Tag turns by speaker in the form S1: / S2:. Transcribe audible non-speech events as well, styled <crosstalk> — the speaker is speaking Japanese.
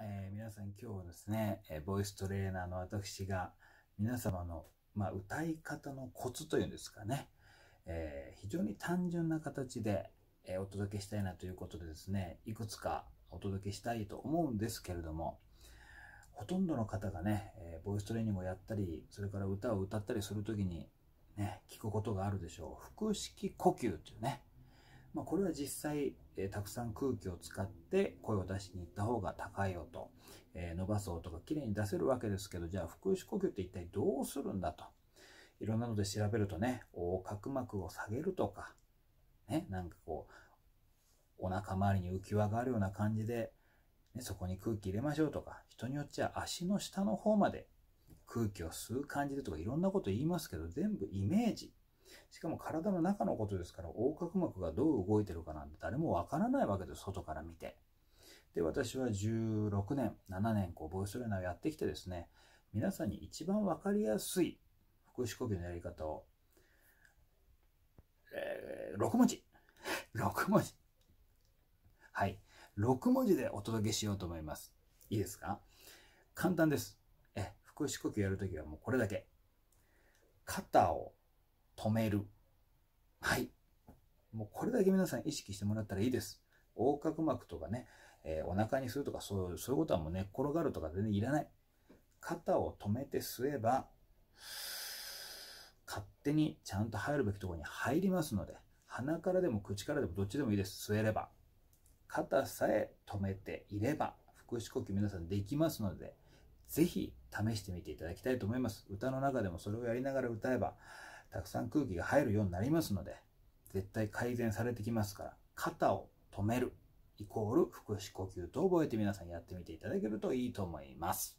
S1: えー、皆さん今日はですね、えボイストレーナーの私が皆様の、まあ、歌い方のコツというんですかね、えー、非常に単純な形で、えお届けしたいなということでですね、いくつかお届けしたいと思うんですけれども、ほとんどの方がね、えボイストレーニングをやったり、それから歌を歌ったりする時に、ね、聞くことがあるでしょう。腹式呼吸というね、まあ、これは実際、えー、たくさん空気を使って声を出しに行った方が高い音、えー、伸ばす音がきれいに出せるわけですけどじゃあ腹式呼吸って一体どうするんだといろんなので調べるとね横隔膜を下げるとかねなんかこうお腹周りに浮き輪があるような感じで、ね、そこに空気入れましょうとか人によっちゃ足の下の方まで空気を吸う感じでとかいろんなこと言いますけど全部イメージしかも体の中のことですから、横隔膜がどう動いてるかなんて誰もわからないわけです、外から見て。で、私は16年、7年、こう、ボイストレーナーをやってきてですね、皆さんに一番分かりやすい腹式呼吸のやり方を、えー、6文字 !6 <laughs> 文字はい。6文字でお届けしようと思います。いいですか簡単です。え、腹式呼吸やるときはもうこれだけ。肩を止める。はい。もうこれだけ皆さん意識してもらったらいいです。横隔膜とかね、えー、お腹にするとかそういうことはもう寝、っ転がるとか全然いらない。肩を止めて吸えば、勝手にちゃんと入るべきところに入りますので、鼻からでも口からでもどっちでもいいです。吸えれば。肩さえ止めていれば、腹式呼吸皆さんできますので、ぜひ試してみていただきたいと思います。歌の中でもそれをやりながら歌えば、たくさん空気が入るようになりますので、絶対改善されてきますから、肩を止めるイコール腹式呼吸と覚えて皆さんやってみていただけるといいと思います。